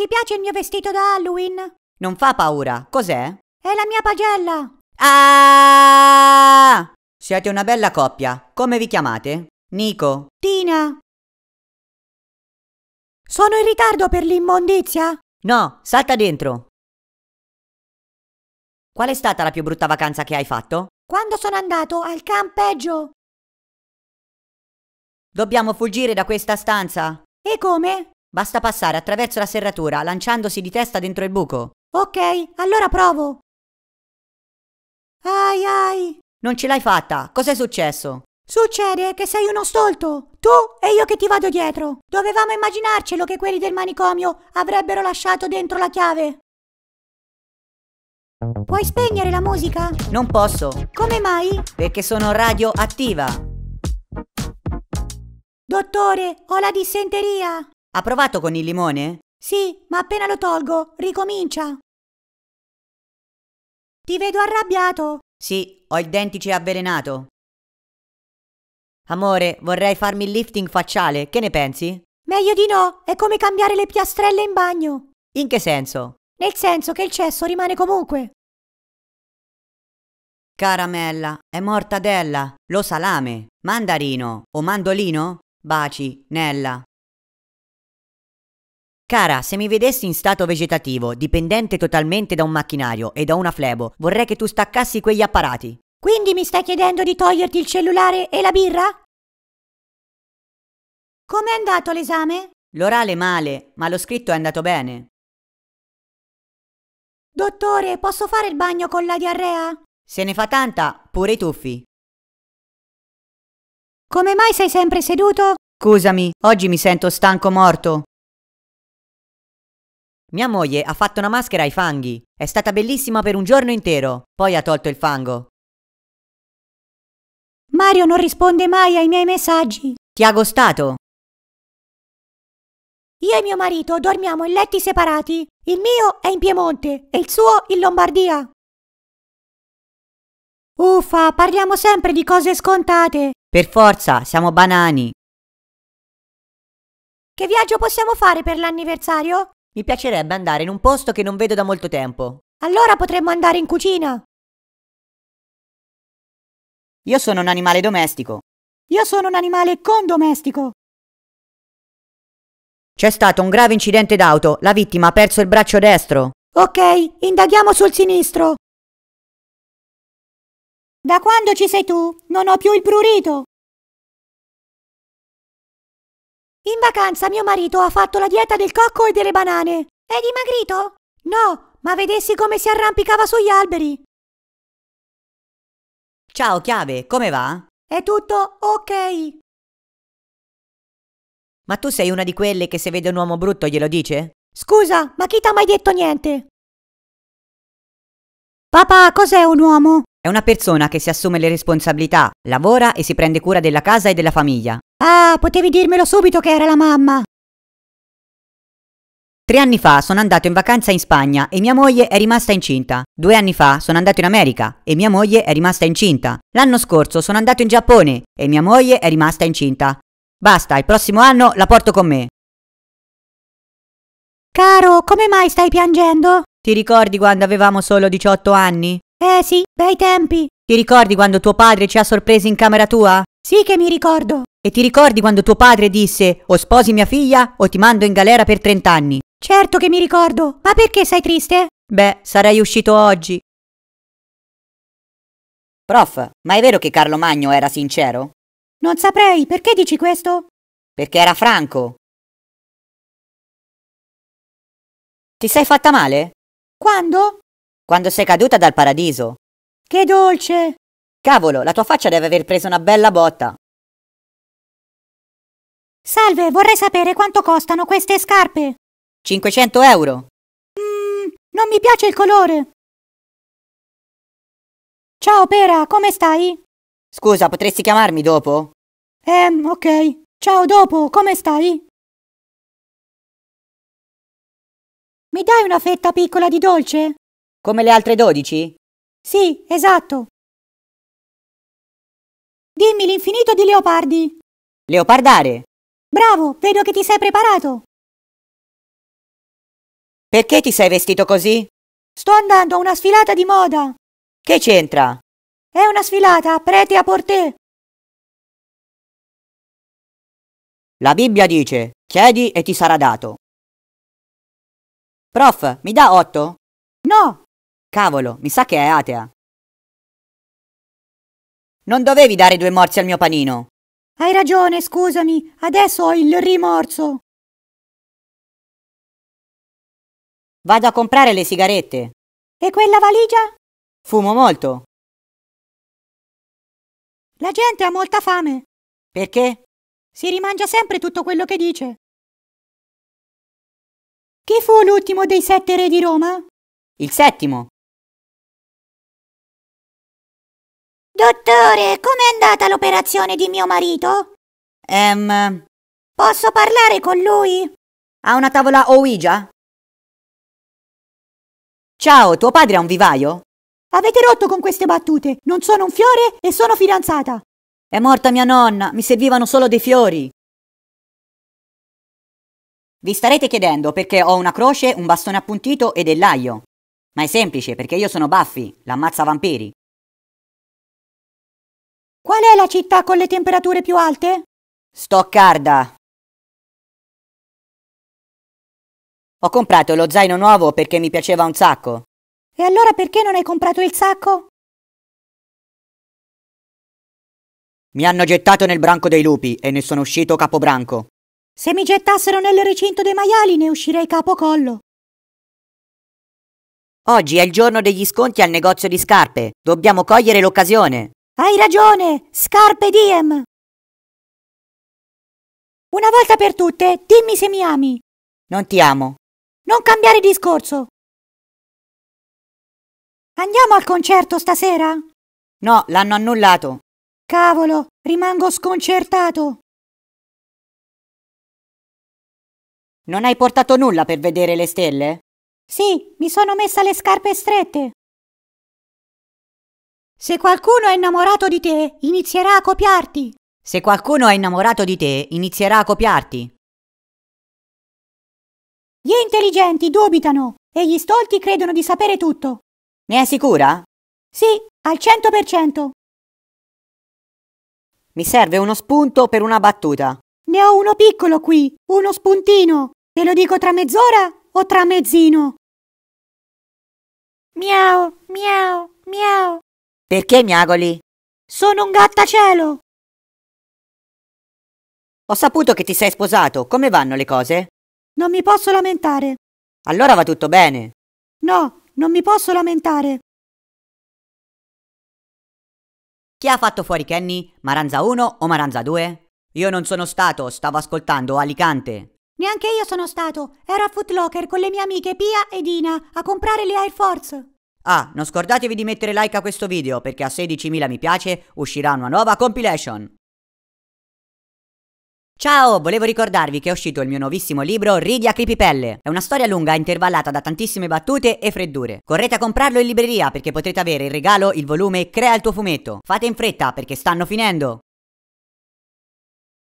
ti piace il mio vestito da Halloween? Non fa paura, cos'è? È la mia pagella! Ah! Siete una bella coppia. Come vi chiamate? Nico. Tina. Sono in ritardo per l'immondizia? No, salta dentro. Qual è stata la più brutta vacanza che hai fatto? Quando sono andato al campeggio. Dobbiamo fuggire da questa stanza. E come? Basta passare attraverso la serratura lanciandosi di testa dentro il buco. Ok, allora provo. Ai ai! Non ce l'hai fatta. Cos'è successo? Succede che sei uno stolto, tu e io che ti vado dietro. Dovevamo immaginarcelo che quelli del manicomio avrebbero lasciato dentro la chiave. Puoi spegnere la musica? Non posso. Come mai? Perché sono radioattiva. Dottore, ho la dissenteria. Ha provato con il limone? Sì, ma appena lo tolgo, ricomincia. Ti vedo arrabbiato. Sì, ho il dentice avvelenato. Amore, vorrei farmi il lifting facciale, che ne pensi? Meglio di no, è come cambiare le piastrelle in bagno. In che senso? Nel senso che il cesso rimane comunque. Caramella, è mortadella, lo salame, mandarino o mandolino? Baci, Nella. Cara, se mi vedessi in stato vegetativo, dipendente totalmente da un macchinario e da una flebo, vorrei che tu staccassi quegli apparati. Quindi mi stai chiedendo di toglierti il cellulare e la birra? Com'è andato l'esame? L'orale male, ma lo scritto è andato bene. Dottore, posso fare il bagno con la diarrea? Se ne fa tanta, pure i tuffi. Come mai sei sempre seduto? Scusami, oggi mi sento stanco morto. Mia moglie ha fatto una maschera ai fanghi. È stata bellissima per un giorno intero, poi ha tolto il fango. Mario non risponde mai ai miei messaggi. Ti ha gostato. Io e mio marito dormiamo in letti separati. Il mio è in Piemonte e il suo in Lombardia. Uffa, parliamo sempre di cose scontate. Per forza, siamo banani. Che viaggio possiamo fare per l'anniversario? Mi piacerebbe andare in un posto che non vedo da molto tempo. Allora potremmo andare in cucina. Io sono un animale domestico. Io sono un animale con domestico. C'è stato un grave incidente d'auto. La vittima ha perso il braccio destro. Ok, indaghiamo sul sinistro. Da quando ci sei tu, non ho più il prurito. In vacanza mio marito ha fatto la dieta del cocco e delle banane. È dimagrito? No, ma vedessi come si arrampicava sugli alberi. Ciao chiave, come va? È tutto ok. Ma tu sei una di quelle che se vede un uomo brutto glielo dice? Scusa, ma chi t'ha mai detto niente? Papà, cos'è un uomo? È una persona che si assume le responsabilità, lavora e si prende cura della casa e della famiglia. Ah, potevi dirmelo subito che era la mamma! Tre anni fa sono andato in vacanza in Spagna e mia moglie è rimasta incinta. Due anni fa sono andato in America e mia moglie è rimasta incinta. L'anno scorso sono andato in Giappone e mia moglie è rimasta incinta. Basta, il prossimo anno la porto con me. Caro, come mai stai piangendo? Ti ricordi quando avevamo solo 18 anni? Eh sì, bei tempi. Ti ricordi quando tuo padre ci ha sorpresi in camera tua? Sì che mi ricordo. E ti ricordi quando tuo padre disse o sposi mia figlia o ti mando in galera per trent'anni? Certo che mi ricordo. Ma perché sei triste? Beh, sarei uscito oggi. Prof, ma è vero che Carlo Magno era sincero? Non saprei, perché dici questo? Perché era franco. Ti sei fatta male? Quando? Quando sei caduta dal paradiso. Che dolce! Cavolo, la tua faccia deve aver preso una bella botta. Salve, vorrei sapere quanto costano queste scarpe. 500 euro. Mmm, non mi piace il colore. Ciao Pera, come stai? Scusa, potresti chiamarmi dopo? Ehm, ok. Ciao dopo, come stai? Mi dai una fetta piccola di dolce? Come le altre dodici? Sì, esatto. Dimmi l'infinito di leopardi. Leopardare. Bravo, vedo che ti sei preparato. Perché ti sei vestito così? Sto andando a una sfilata di moda. Che c'entra? È una sfilata prete a portè. La Bibbia dice, chiedi e ti sarà dato. Prof, mi dà otto? No, Cavolo, mi sa che è atea. Non dovevi dare due morsi al mio panino. Hai ragione, scusami, adesso ho il rimorso. Vado a comprare le sigarette. E quella valigia? Fumo molto. La gente ha molta fame. Perché? Si rimangia sempre tutto quello che dice. Chi fu l'ultimo dei sette re di Roma? Il settimo. Dottore, com'è andata l'operazione di mio marito? Ehm. Posso parlare con lui? Ha una tavola Ouija? Ciao, tuo padre ha un vivaio? Avete rotto con queste battute! Non sono un fiore e sono fidanzata! È morta mia nonna, mi servivano solo dei fiori! Vi starete chiedendo perché ho una croce, un bastone appuntito e dell'aglio. Ma è semplice, perché io sono Buffy, l'ammazza vampiri. Qual è la città con le temperature più alte? Stoccarda. Ho comprato lo zaino nuovo perché mi piaceva un sacco. E allora perché non hai comprato il sacco? Mi hanno gettato nel branco dei lupi e ne sono uscito capobranco. Se mi gettassero nel recinto dei maiali ne uscirei capocollo. Oggi è il giorno degli sconti al negozio di scarpe. Dobbiamo cogliere l'occasione. Hai ragione, Scarpe Diem! Una volta per tutte, dimmi se mi ami. Non ti amo. Non cambiare discorso. Andiamo al concerto stasera? No, l'hanno annullato. Cavolo, rimango sconcertato. Non hai portato nulla per vedere le stelle? Sì, mi sono messa le scarpe strette. Se qualcuno è innamorato di te, inizierà a copiarti. Se qualcuno è innamorato di te, inizierà a copiarti. Gli intelligenti dubitano e gli stolti credono di sapere tutto. Ne è sicura? Sì, al 100%. Mi serve uno spunto per una battuta. Ne ho uno piccolo qui, uno spuntino. Te lo dico tra mezz'ora o tra mezzino? Miau, miau, miau. Perché miagoli? Sono un gattacielo! Ho saputo che ti sei sposato. Come vanno le cose? Non mi posso lamentare. Allora va tutto bene. No, non mi posso lamentare. Chi ha fatto fuori Kenny? Maranza 1 o Maranza 2? Io non sono stato, stavo ascoltando Alicante. Neanche io sono stato. Ero a Footlocker con le mie amiche Pia e Dina a comprare le Air Force. Ah, non scordatevi di mettere like a questo video perché a 16.000 mi piace uscirà una nuova compilation. Ciao, volevo ricordarvi che è uscito il mio nuovissimo libro Ridi a Creepypelle. È una storia lunga intervallata da tantissime battute e freddure. Correte a comprarlo in libreria perché potrete avere in regalo il volume Crea il tuo fumetto. Fate in fretta perché stanno finendo!